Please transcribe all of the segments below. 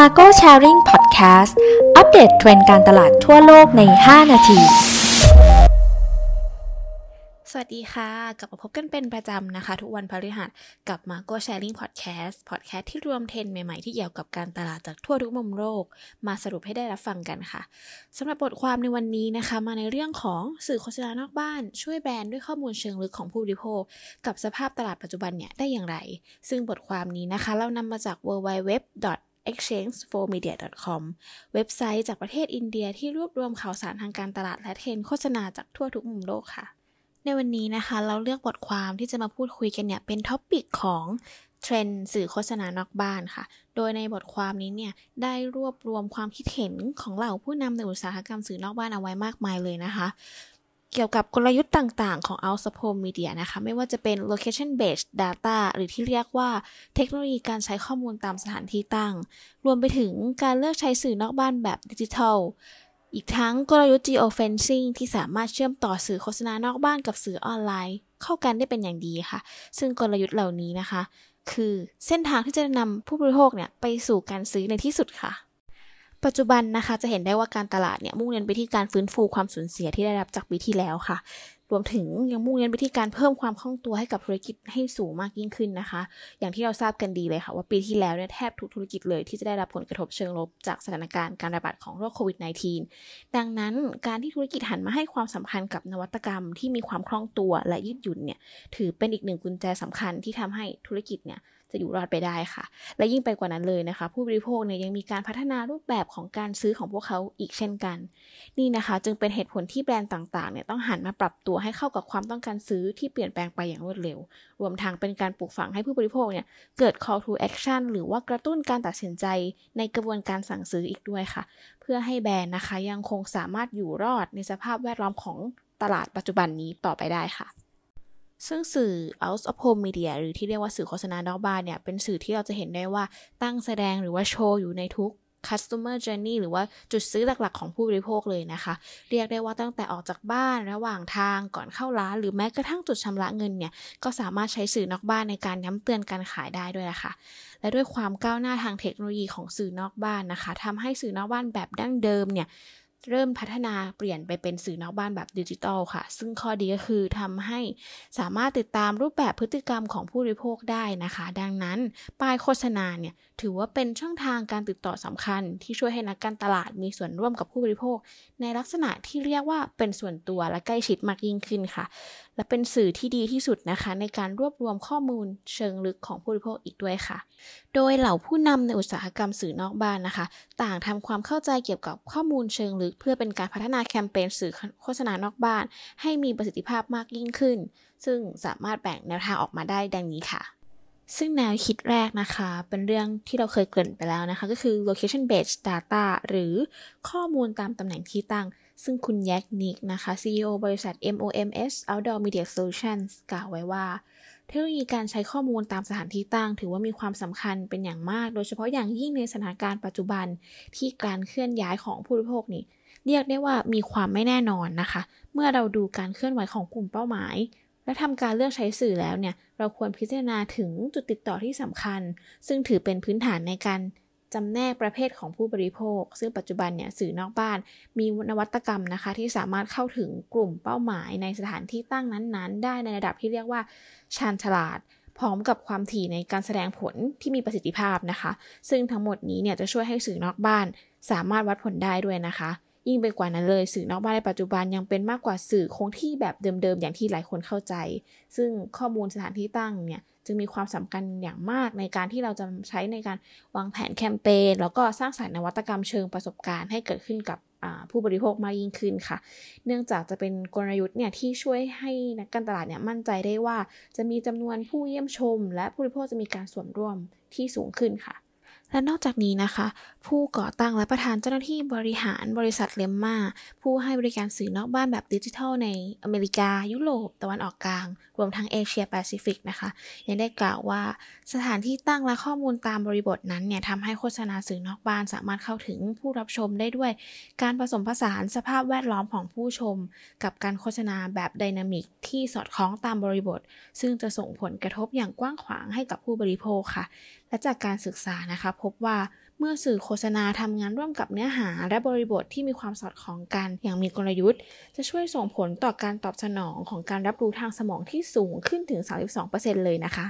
Marco Sharing Podcast อัปเดตเทรนด์การตลาดทั่วโลกใน 5 นาที สวัสดีค่ะกลับมาพบกันเป็นประจำนะคะทุกวันพฤหัสกับ Marco Sharing Podcast Podcast ที่รวมเทรนด์ใหม่ๆ ที่เกี่ยวกับการตลาดจากทั่วทุกมุมโลกมาสรุปให้ได้รับฟังกันค่ะสำหรับบทความในวันนี้นะคะ มาในเรื่องของสื่อโฆษณานอกบ้านช่วยแบรนด์ด้วยข้อมูลเชิงลึกของผู้บริโภค กับสภาพตลาดปัจจุบันเนี่ยได้อย่างไร ซึ่งบทความนี้นะคะ เรานำมาจาก w w w exchangeformedia.com เว็บไซต์จากประเทศอินเดียที่รวบรวมข่าวสารทางการตลาดและเทรนโฆษณาจากทั่วทุกมุมโลกค่ะ ในวันนี้นะคะ เราเลือกบทความที่จะมาพูดคุยกันเนี่ย เป็นท็อปิกของ เทรนสื่อโฆษณานอกบ้านค่ะ โดยในบทความนี้เนี่ย ได้รวบรวมความคิดเห็นของเหล่าผู้นำในอุตสาหกรรมสื่อนอกบ้านเอาไว้มากมายเลยนะคะเกี่ยวกับกลยุทธ์ต่างๆของ Out o u r c m e Media นะคะไม่ว่าจะเป็น location based data หรือที่เรียกว่าเทคโนโลยีการใช้ข้อมูลตามสถานที่ตั้ง รวมไปถึงการเลือกใช้สื่อนอกบ้านแบบดิจิทัลอีกทั้งกลยุทธ์ geo fencing ที่สามารถเชื่อมต่อสื่อโฆษณานอกบ้านกับสื่อออนไลน์ เข้ากันได้เป็นอย่างดีค่ะ ซึ่งกลยุทธ์เหล่านี้นะคะ คือเส้นทางที่จะนำผู้บริโภคเนี่ยไปสู่การซื้อในที่สุดค่ะปัจจุบันนะคะจะเห็นได้ว่าการตลาดเนี่ยมุ่งเน้นไปที่การฟื้นฟูความสูญเสียที่ได้รับจากปีที่แล้วค่ะ รวมถึงยังมุ่งเน้นไปที่การเพิ่มความคล่องตัวให้กับธุรกิจให้สูงมากยิ่งขึ้นนะคะ อย่างที่เราทราบกันดีเลยค่ะว่าปีที่แล้วเนี่ยแทบทุกธุรกิจเลยที่จะได้รับผลกระทบเชิงลบจากสถานการณ์การระบาดของโรคโควิด -19 ดังนั้นการที่ธุรกิจหันมาให้ความสำคัญกับนวัตกรรมที่มีความคล่องตัวและยืดหยุ่นเนี่ยถือเป็นอีกหนึ่งกุญแจสำคัญที่ทำให้ธุรกิจเนี่ยจะอยู่รอดไปได้ค่ะ และยิ่งไปกว่านั้นเลยนะคะ ผู้บริโภคเนี่ยยังมีการพัฒนารูปแบบของการซื้อของพวกเขาอีกเช่นกัน นี่นะคะจึงเป็นเหตุผลที่แบรนด์ต่างๆเนี่ยต้องหันมาปรับตัวให้เข้ากับความต้องการซื้อที่เปลี่ยนแปลงไปอย่างรวดเร็ว รวมทั้งเป็นการปลูกฝังให้ผู้บริโภคเนี่ยเกิด call to action หรือว่ากระตุ้นการตัดสินใจในกระบวนการสั่งซื้ออีกด้วยค่ะ เพื่อให้แบรนด์นะคะยังคงสามารถอยู่รอดในสภาพแวดล้อมของตลาดปัจจุบันนี้ต่อไปได้ค่ะซึ่งสื่อ out of home media หรือที่เรียกว่าสื่อโฆษณานอกบ้านเนี่ยเป็นสื่อที่เราจะเห็นได้ว่าตั้งแสดงหรือว่าโชว์อยู่ในทุก customer journey หรือว่าจุดซื้อหลักๆ ของผู้บริโภคเลยนะคะ เรียกได้ว่าตั้งแต่ออกจากบ้านระหว่างทางก่อนเข้าร้าน หรือแม้กระทั่งจุดชำระเงินเนี่ย ก็สามารถใช้สื่อนอกบ้านในการย้ำเตือนการขายได้ด้วยนะคะะและด้วยความก้าวหน้าทางเทคโนโลยีของสื่อนอกบ้านนะคะทำให้สื่อนอกบ้านแบบดั้งเดิมเนี่ยเริ่มพัฒนาเปลี่ยนไปเป็นสื่อนอกบ้านแบบดิจิทัลค่ะ ซึ่งข้อดีก็คือทำให้สามารถติดตามรูปแบบพฤติกรรมของผู้บริโภคได้นะคะ ดังนั้นป้ายโฆษณาเนี่ยถือว่าเป็นช่องทางการติดต่อสำคัญ ที่ช่วยให้นักการตลาดมีส่วนร่วมกับผู้บริโภค ในลักษณะที่เรียกว่าเป็นส่วนตัวและใกล้ชิดมากยิ่งขึ้นค่ะ และเป็นสื่อที่ดีที่สุดนะคะ ในการรวบรวมข้อมูลเชิงลึกของผู้บริโภคอีกด้วยค่ะ โดยเหล่าผู้นำในอุตสาหกรรมสื่อนอกบ้านนะคะ ต่างทำความเข้าใจเกี่ยวกับข้อมูลเชิงลึกเพื่อเป็นการพัฒนาแคมเปญสื่อโฆษณานอกบ้าน ให้มีประสิทธิภาพมากยิ่งขึ้น ซึ่งสามารถแบ่งแนวทางออกมาได้ดังนี้ค่ะ ซึ่งแนวคิดแรกนะคะ เป็นเรื่องที่เราเคยเกริ่นไปแล้วนะคะ ก็คือ location based data หรือข้อมูลตามตำแหน่งที่ตั้ง ซึ่งคุณแยกนิกนะคะ CEO บริษัท MOMS Outdoor Media Solutions กล่าวไว้ว่า เทคโนโลยีการใช้ข้อมูลตามสถานที่ตั้ง ถือว่ามีความสำคัญเป็นอย่างมาก โดยเฉพาะอย่างยิ่งในสถานการณ์ปัจจุบันที่การเคลื่อนย้ายของผู้บริโภคนี่เรียกได้ว่ามีความไม่แน่นอนนะคะ เมื่อเราดูการเคลื่อนไหวของกลุ่มเป้าหมาย และทำการเลือกใช้สื่อแล้วเนี่ย เราควรพิจารณาถึงจุดติดต่อที่สำคัญ ซึ่งถือเป็นพื้นฐานในการจำแนกประเภทของผู้บริโภค ซึ่งปัจจุบันเนี่ยสื่อนอกบ้าน มีนวัตกรรมนะคะ ที่สามารถเข้าถึงกลุ่มเป้าหมาย ในสถานที่ตั้งนั้นๆ ได้ในระดับที่เรียกว่าชาญฉลาด พร้อมกับความถี่ในการแสดงผลที่มีประสิทธิภาพนะคะ ซึ่งทั้งหมดนี้เนี่ยจะช่วยให้สื่อนอกบ้านสามารถวัดผลได้ด้วยนะคะยิ่งไปกว่านั้นเลยสื่อนอกบ้านในปัจจุบันยังเป็นมากกว่าสื่อคงที่แบบเดิมๆอย่างที่หลายคนเข้าใจ ซึ่งข้อมูลสถานที่ตั้งเนี่ยจึงมีความสำคัญอย่างมากในการที่เราจะใช้ในการวางแผนแคมเปญแล้วก็สร้างสารรค์นวัตกรรมเชิงประสบการณ์ให้เกิดขึ้นกับผู้บริโภคมากยิ่งขึ้นค่ะ เนื่องจากจะเป็นกลยุทธ์เนี่ยที่ช่วยให้นักการตลาดเนี่ยมั่นใจได้ว่าจะมีจำนวนผู้เยี่ยมชม และผู้บริโภคจะมีการส่วนร่วมที่สูงขึ้นค่ะและนอกจากนี้นะคะ ผู้ก่อตั้งและประธานเจ้าหน้าที่บริหารบริษัทเลมมาผู้ให้บริการสื่อนอกบ้านแบบดิจิทัล ในอเมริกา ยุโรป ตะวันออกกลาง รวมทั้งเอเชียแปซิฟิกนะคะ ยังได้กล่าวว่าสถานที่ตั้งและข้อมูลตามบริบทนั้นเนี่ยทำให้โฆษณาสื่อนอกบ้านสามารถเข้าถึงผู้รับชมได้ด้วย การผสมผสานสภาพแวดล้อมของผู้ชม กับการโฆษณาแบบไดนามิก ที่สอดคล้องตามบริบท ซึ่งจะส่งผลกระทบอย่างกว้างขวางให้กับผู้บริโภคค่ะและจากการศึกษานะคะพบว่าเมื่อสื่อโฆษณาทำงานร่วมกับเนื้อหา และบริบทที่มีความสอดคล้องกันอย่างมีกลยุทธ์ จะช่วยส่งผลต่อการตอบสนองของการรับรู้ทางสมองที่สูงขึ้นถึง 32%เลยนะคะ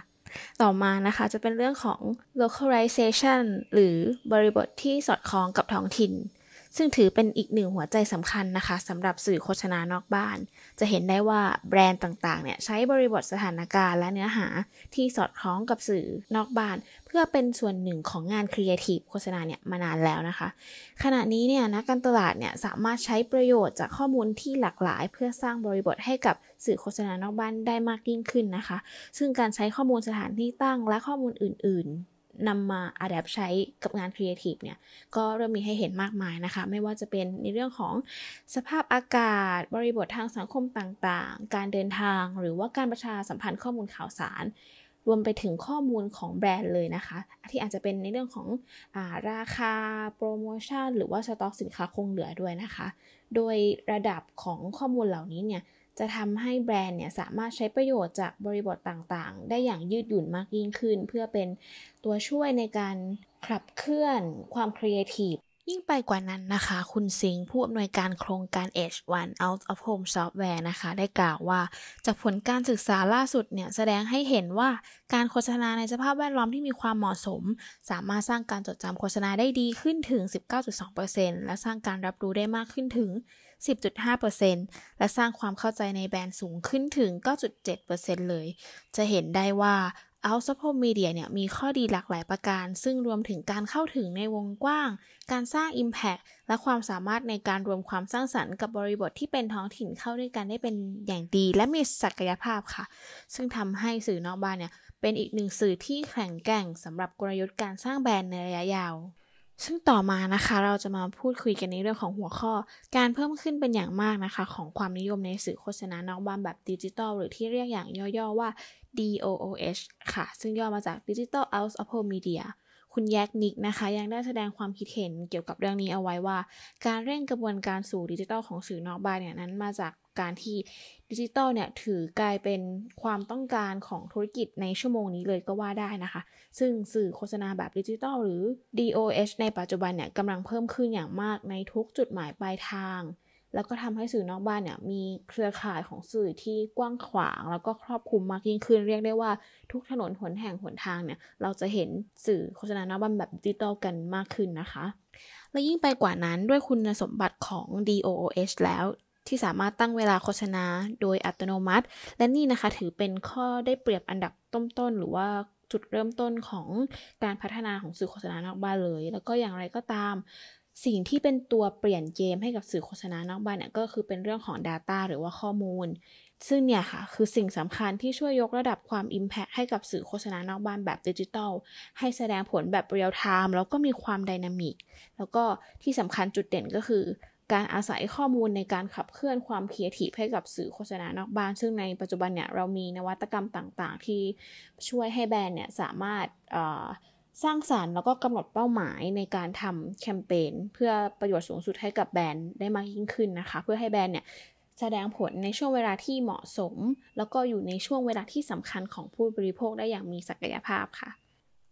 ต่อมานะคะจะเป็นเรื่องของ localization หรือบริบทที่สอดคล้องกับท้องถิ่นซึ่งถือเป็นอีกหนึ่งหัวใจสำคัญนะคะสำหรับสื่อโฆษณานอกบ้าน จะเห็นได้ว่าแบรนด์ต่างๆ เนี่ยใช้บริบทสถานการณ์และเนื้อหาที่สอดคล้องกับสื่อนอกบ้าน เพื่อเป็นส่วนหนึ่งของงานครีเอทีฟโฆษณาเนี่ยมานานแล้วนะคะ ขณะนี้เนี่ยนักการตลาดเนี่ยสามารถใช้ประโยชน์จากข้อมูลที่หลากหลาย เพื่อสร้างบริบทให้กับสื่อโฆษณานอกบ้านได้มากยิ่งขึ้นนะคะ ซึ่งการใช้ข้อมูลสถานที่ตั้งและข้อมูลอื่นนำมาอัดแอปใช้กับงานครีเอทีฟเนี่ย ก็เริ่มมีให้เห็นมากมายนะคะ ไม่ว่าจะเป็นในเรื่องของสภาพอากาศบริบททางสังคมต่าง ๆ การเดินทางหรือว่าการประชาสัมพันธ์ข้อมูลข่าวสาร รวมไปถึงข้อมูลของแบรนด์เลยนะคะที่อาจจะเป็นในเรื่องของอาราคาโปรโมชั่นหรือว่าสต็อกสินค้าคงเหลือด้วยนะคะ โดยระดับของข้อมูลเหล่านี้เนี่ยจะทำให้แบรนด์เนี่ยสามารถใช้ประโยชน์จากบริบทต่างๆ ได้อย่างยืดหยุ่นมากยิ่งขึ้น เพื่อเป็นตัวช่วยในการขับเคลื่อนความครีเอทีฟยิ่งไปกว่านั้นนะคะ คุณสิงห์ผู้อำนวยการโครงการ H1 Out of Home Software นะคะ ได้กล่าวว่า จากผลการศึกษาล่าสุดเนี่ย แสดงให้เห็นว่า การโฆษณาในสภาพแวดล้อมที่มีความเหมาะสม สามารถสร้างการจดจำโฆษณาได้ดีขึ้นถึง 19.2%และสร้างการรับรู้ได้มากขึ้นถึง 10.5%และสร้างความเข้าใจในแบรนด์สูงขึ้นถึง9.7%เลยจะเห็นได้ว่า o u t s u p o r t Media เนี่ยมีข้อดีหลากหลายประการ ซึ่งรวมถึงการเข้าถึงในวงกว้าง การสร้าง Impact และความสามารถในการรวมความสร้างสรรค์กับบริบทที่เป็นท้องถิ่นเข้าด้วยกันได้เป็นอย่างดี และมีศักยภาพค่ะ ซึ่งทำให้สื่อนอกบ้านเนี่ยเป็นอีกหนึ่งสื่อที่แข็งแกร่งสำหรับกลยุทธ์การสร้างแบรนด์ในระยะยาวซึ่งต่อมานะคะ เราจะมาพูดคุยกันในเรื่องของหัวข้อ การเพิ่มขึ้นเป็นอย่างมากนะคะ ของความนิยมในสื่อโฆษณานอกบ้านแบบดิจิทัลหรือที่เรียกอย่างย่อๆว่า DOOH ค่ะ ซึ่งย่อมาจาก Digital Out of Home Media คุณแยกนิกนะคะยังได้แสดงความคิดเห็นเกี่ยวกับเรื่องนี้เอาไว้ว่า การเร่งกระบวนการสู่ดิจิทัลของสื่อนอกบ้านเนี่ยนั้นมาจากการที่ดิจิทัลเนี่ยถือกลายเป็นความต้องการของธุรกิจในชั่วโมงนี้เลยก็ว่าได้นะคะ ซึ่งสื่อโฆษณาแบบดิจิทัลหรือ DOH ในปัจจุบันเนี่ยกำลังเพิ่มขึ้นอย่างมากในทุกจุดหมายปลายทางแล้วก็ทำให้สื่อนอกบ้านเนี่ยมีเครือข่ายของสื่อที่กว้างขวาง แล้วก็ครอบคลุมมากยิ่งขึ้น เรียกได้ว่า ทุกถนนหนแห่งหนทางเนี่ยเราจะเห็นสื่อโฆษณานอกบ้านแบบดิจิตอลกันมากขึ้นนะคะ และยิ่งไปกว่านั้นด้วยคุณสมบัติของ DOOH แล้วที่สามารถตั้งเวลาโฆษณาโดยอัตโนมัติ และนี่นะคะถือเป็นข้อได้เปรียบอันดับต้นๆ หรือว่าจุดเริ่มต้นของการพัฒนาของสื่อโฆษณานอกบ้านเลย แล้วก็อย่างไรก็ตามสิ่งที่เป็นตัวเปลี่ยนเกม ให้กับสื่อโฆษณานอกบ้านเนี่ยก็คือเป็นเรื่องของ Data หรือว่าข้อมูล ซึ่งเนี่ยค่ะคือสิ่งสำคัญที่ช่วยยกระดับความ Impact ให้กับสื่อโฆษณานอกบ้านแบบดิจิทัลให้แสดงผลแบบเรียลไทม์แล้วก็มีความดินามิกแล้วก็ที่สำคัญจุดเด่นก็คือ การอาศัยข้อมูลในการขับเคลื่อนความครีเอทีให้กับสื่อโฆษณานอกบ้าน ซึ่งในปัจจุบันเนี่ยเรามีนวัตกรรมต่างๆ ที่ช่วยให้แบรนด์เนี่ยสามารถสร้างสารรค์แล้วก็กำหนดเป้าหมายในการทำแคมเปญเพื่อประโยชน์สูงสุดให้กับแบรนด์ได้มากยิ่งขึ้นนะคะ เพื่อให้แบรนด์เนี่ยแสดงผลในช่วงเวลาที่เหมาะสมแล้วก็อยู่ในช่วงเวลาที่สำคัญของผู้บริโภคได้อย่างมีศักยภาพค่ะ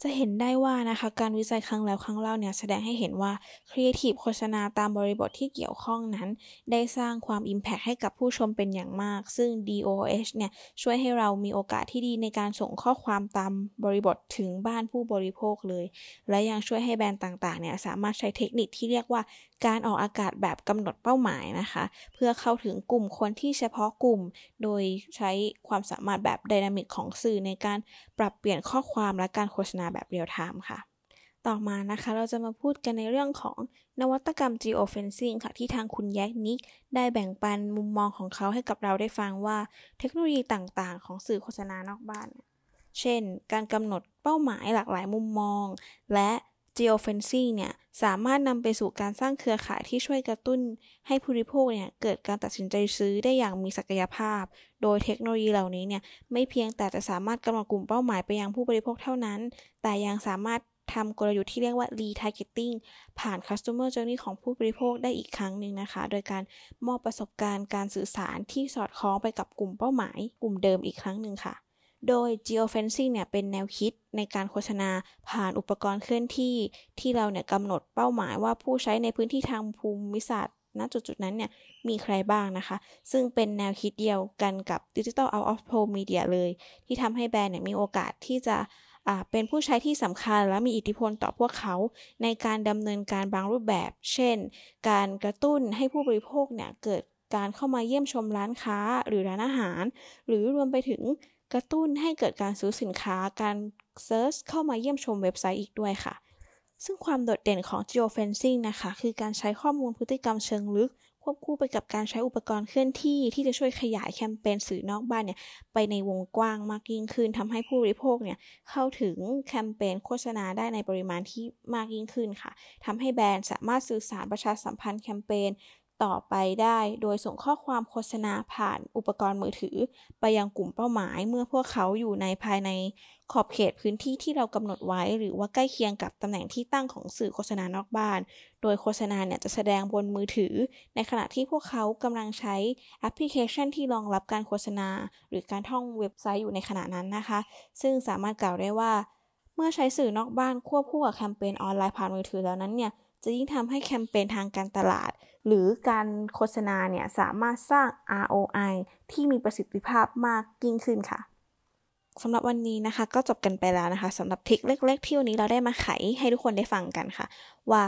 จะเห็นได้ว่านะคะ การวิจัยครั้งแล้วครั้งเล่าเนี่ย แสดงให้เห็นว่าครีเอทีฟโฆษณาตามบริบทที่เกี่ยวข้องนั้น ได้สร้างความอิมแพกให้กับผู้ชมเป็นอย่างมาก ซึ่ง DOH เนี่ย ช่วยให้เรามีโอกาสที่ดีในการส่งข้อความตามบริบทถึงบ้านผู้บริโภคเลย และยังช่วยให้แบรนด์ต่างๆเนี่ย สามารถใช้เทคนิคที่เรียกว่าการออกอากาศแบบกำหนดเป้าหมายนะคะเพื่อเข้าถึงกลุ่มคนที่เฉพาะกลุ่มโดยใช้ความสามารถแบบดินามิกของสื่อในการปรับเปลี่ยนข้อความและการโฆษณาแบบเรียลไทม์ค่ะ ต่อมานะคะเราจะมาพูดกันในเรื่องของนวัตกรรม geofencing ค่ะที่ทางคุณแยกนิกได้แบ่งปันมุมมองของเขาให้กับเราได้ฟังว่าเทคโนโลยีต่างๆของสื่อโฆษณานอกบ้าน เช่น การกำหนดเป้าหมายหลากหลายมุมมองและ geofencing เนี่ยสามารถนำไปสู่การสร้างเครือข่ายที่ช่วยกระตุ้นให้ผู้บริโภคเนี่ยเกิดการตัดสินใจซื้อได้อย่างมีศักยภาพ โดยเทคโนโลยีเหล่านี้เนี่ยไม่เพียงแต่จะสามารถกำหนดกลุ่มเป้าหมายไปยังผู้บริโภคเท่านั้น แต่ยังสามารถทำกลยุทธ์ที่เรียกว่า retargeting ผ่าน customer journey ของผู้บริโภคได้อีกครั้งหนึ่งนะคะ โดยการมอบประสบการณ์การสื่อสารที่สอดคล้องไปกับกลุ่มเป้าหมาย กลุ่มเดิมอีกครั้งหนึ่งค่ะโดย geofencing เนี่ย เป็นแนวคิดในการโฆษณาผ่านอุปกรณ์เคลื่อนที่ ที่เราเนี่ยกำหนดเป้าหมายว่าผู้ใช้ในพื้นที่ทางภูมิศาสตร์ ณจุดจุดนั้นเนี่ย มีใครบ้างนะคะ ซึ่งเป็นแนวคิดเดียวกันกับ Digital Out of Home Media เลย ที่ทำให้แบรนด์เนี่ยมีโอกาสที่จะเป็นผู้ใช้ที่สำคัญและมีอิทธิพลต่อพวกเขา ในการดำเนินการบางรูปแบบ เช่น การกระตุ้นให้ผู้บริโภคเนี่ยเกิดการเข้ามาเยี่ยมชมร้านค้าหรือร้านอาหาร หรือรวมไปถึงกระตุ้นให้เกิดการซื้อสินค้าการเซิร์ชเข้ามาเยี่ยมชมเว็บไซต์อีกด้วยค่ะ ซึ่งความโดดเด่นของ geofencing นะคะคือการใช้ข้อมูลพฤติกรรมเชิงลึก ควบคู่ไปกับการใช้อุปกรณ์เคลื่อนที่ ที่จะช่วยขยายแคมเปญสื่อนอกบ้านเนี่ยไปในวงกว้างมากยิ่งขึ้น ทำให้ผู้บริโภคเนี่ยเข้าถึงแคมเปญโฆษณาได้ในปริมาณที่มากยิ่งขึ้นค่ะ ทำให้แบรนด์สามารถสื่อสารประชาสัมพันธ์แคมเปญต่อไปได้โดยส่งข้อความโฆษณาผ่านอุปกรณ์มือถือ ไปยังกลุ่มเป้าหมายเมื่อพวกเขาอยู่ในภายใน ขอบเขตพื้นที่ที่เรากำหนดไว้หรือว่าใกล้เคียงกับตำแหน่งที่ตั้งของสื่อโฆษณานอกบ้าน โดยโฆษณาเนี่ยจะแสดงบนมือถือ ในขณะที่พวกเขากำลังใช้แอปพลิเคชัน ที่รองรับการโฆษณา หรือการท่องเว็บไซต์อยู่ในขณะนั้นนะคะ ซึ่งสามารถกล่าวได้ว่า เมื่อใช้สื่อนอกบ้านควบคู่กับแคมเปญออนไลน์ผ่านมือถือแล้วนั้นเนี่ยจะยิ่งทำให้แคมเปญทางการตลาด หรือการโฆษณาเนี่ย สามารถสร้าง ROI ที่มีประสิทธิภาพมากยิ่งขึ้นค่ะสำหรับวันนี้นะคะ ก็จบกันไปแล้วนะคะสำหรับทิคเล็ก ๆ ที่วันนี้เราได้มาไขให้ทุกคนได้ฟังกันค่ะ ว่า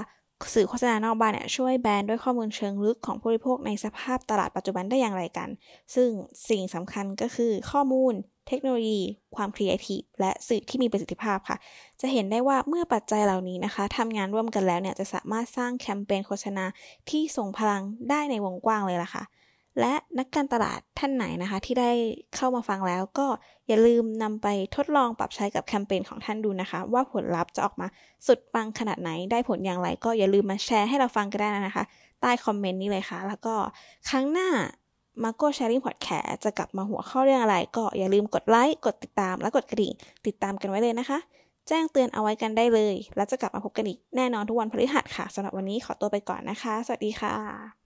สื่อโฆษณานอกบ้านเนี่ยช่วยแบรนด์ ด้วยข้อมูลเชิงลึกของผู้บริโภคในสภาพตลาดปัจจุบันได้อย่างไรกัน ซึ่งสิ่งสำคัญก็คือข้อมูล เทคโนโลยี ความครีเอทีฟและสื่อที่มีประสิทธิภาพค่ะ จะเห็นได้ว่าเมื่อปัจจัยเหล่านี้นะคะทำงานร่วมกันแล้วเนี่ยจะสามารถสร้างแคมเปญโฆษณาที่ส่งพลังได้ในวงกว้างเลยล่ะค่ะและนักการตลาดท่านไหนนะคะ ที่ได้เข้ามาฟังแล้ว ก็อย่าลืมนำไปทดลองปรับใช้กับแคมเปญของท่านดูนะคะ ว่าผลลัพธ์จะออกมาสุดปังขนาดไหนได้ผลอย่างไร ก็อย่าลืมมาแชร์ให้เราฟังกันได้นะคะ ใต้คอมเมนต์นี้เลยค่ะแล้วก็ครั้งหน้า m a r โก้แชร์ริงพอดแคสจะกลับมาหัวข้อเรื่องอะไร ก็อย่าลืมกดไลค์ กดติดตามและกดกระดิ่งติดตามกันไว้เลยนะคะ แจ้งเตือนเอาไว้กันได้เลย แล้วจะกลับมาพบกันอีกแน่นอนทุกวันพฤหัสค่ะสำหรับวันนี้ขอตัวไปก่อนนะคะ สวัสดีค่ะ